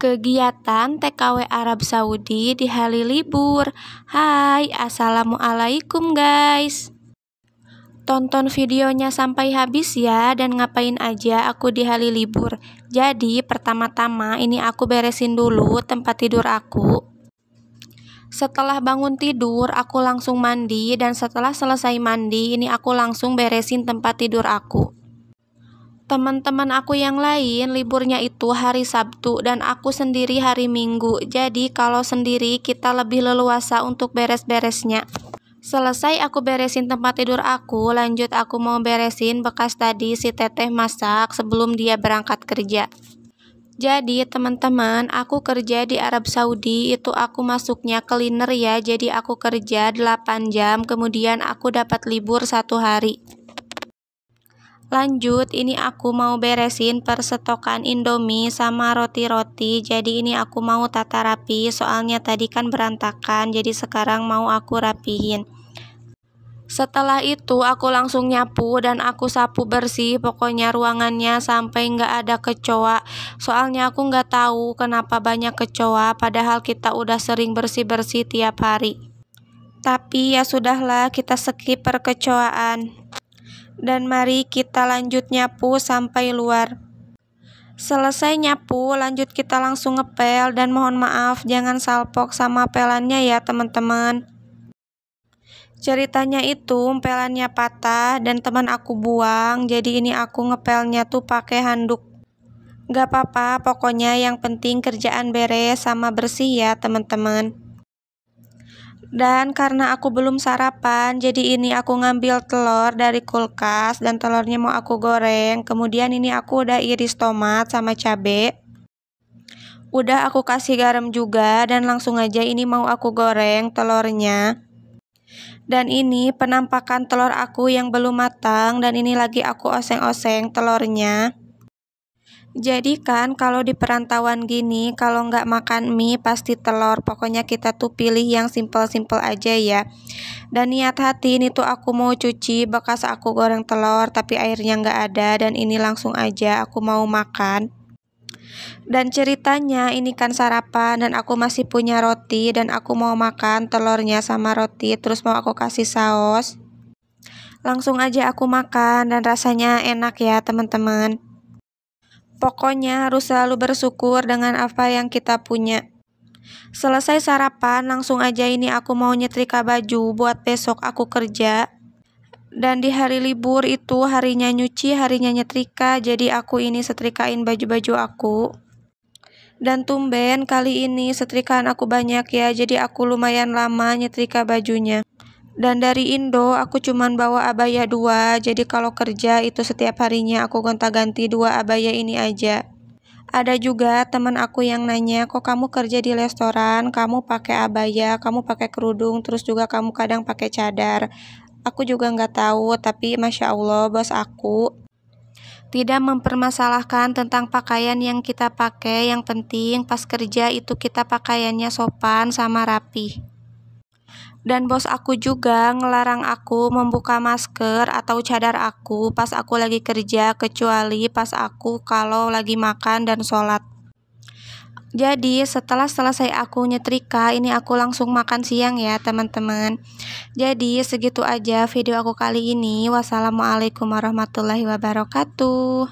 Kegiatan TKW Arab Saudi di hari libur. Hai, assalamualaikum guys. Tonton videonya sampai habis ya dan ngapain aja aku di hari libur. Jadi pertama-tama ini aku beresin dulu tempat tidur aku. Setelah bangun tidur, aku langsung mandi dan setelah selesai mandi ini aku langsung beresin tempat tidur aku. Teman-teman aku yang lain liburnya itu hari Sabtu dan aku sendiri hari Minggu. Jadi kalau sendiri kita lebih leluasa untuk beres-beresnya. Selesai aku beresin tempat tidur aku, lanjut aku mau beresin bekas tadi si teteh masak sebelum dia berangkat kerja. Jadi teman-teman, aku kerja di Arab Saudi itu aku masuknya cleaner ya. Jadi aku kerja 8 jam, kemudian aku dapat libur satu hari. Lanjut, ini aku mau beresin persetokan Indomie sama roti-roti. Jadi ini aku mau tata rapi, soalnya tadi kan berantakan, jadi sekarang mau aku rapihin. Setelah itu aku langsung nyapu dan aku sapu bersih pokoknya ruangannya sampai nggak ada kecoa. Soalnya aku nggak tahu kenapa banyak kecoa padahal kita udah sering bersih-bersih tiap hari. Tapi ya sudahlah kita skip perkecoaan dan mari kita lanjut nyapu sampai luar. Selesai nyapu, lanjut kita langsung ngepel dan mohon maaf jangan salpok sama pelannya ya teman-teman. Ceritanya itu pelannya patah dan teman aku buang, jadi ini aku ngepelnya tuh pakai handuk. Gak apa-apa, pokoknya yang penting kerjaan beres sama bersih ya teman-teman. Dan karena aku belum sarapan, jadi ini aku ngambil telur dari kulkas dan telurnya mau aku goreng. Kemudian ini aku udah iris tomat sama cabe. Udah aku kasih garam juga dan langsung aja ini mau aku goreng telurnya. Dan ini penampakan telur aku yang belum matang dan ini lagi aku oseng-oseng telurnya. Jadi kan kalau di perantauan gini kalau nggak makan mie pasti telur pokoknya kita tuh pilih yang simple-simple aja ya dan niat hati ini tuh aku mau cuci bekas aku goreng telur tapi airnya nggak ada dan ini langsung aja aku mau makan dan ceritanya ini kan sarapan dan aku masih punya roti dan aku mau makan telurnya sama roti terus mau aku kasih saus langsung aja aku makan dan rasanya enak ya teman-teman Pokoknya harus selalu bersyukur dengan apa yang kita punya. Selesai sarapan, langsung aja ini aku mau nyetrika baju buat besok aku kerja. Dan di hari libur itu harinya nyuci, harinya nyetrika, jadi aku ini setrikain baju-baju aku. Dan tumben kali ini setrikaan aku banyak ya, jadi aku lumayan lama nyetrika bajunya. Dan dari Indo aku cuman bawa abaya dua, jadi kalau kerja itu setiap harinya aku gonta-ganti dua abaya ini aja. Ada juga teman aku yang nanya, kok kamu kerja di restoran, kamu pakai abaya, kamu pakai kerudung, terus juga kamu kadang pakai cadar. Aku juga nggak tahu, tapi masya Allah bos aku tidak mempermasalahkan tentang pakaian yang kita pakai. Yang penting pas kerja itu kita pakaiannya sopan sama rapi dan bos aku juga ngelarang aku membuka masker atau cadar aku pas aku lagi kerja kecuali pas aku kalau lagi makan dan sholat. Jadi setelah selesai aku nyetrika ini aku langsung makan siang ya teman-teman Jadi segitu aja video aku kali ini Wassalamualaikum warahmatullahi wabarakatuh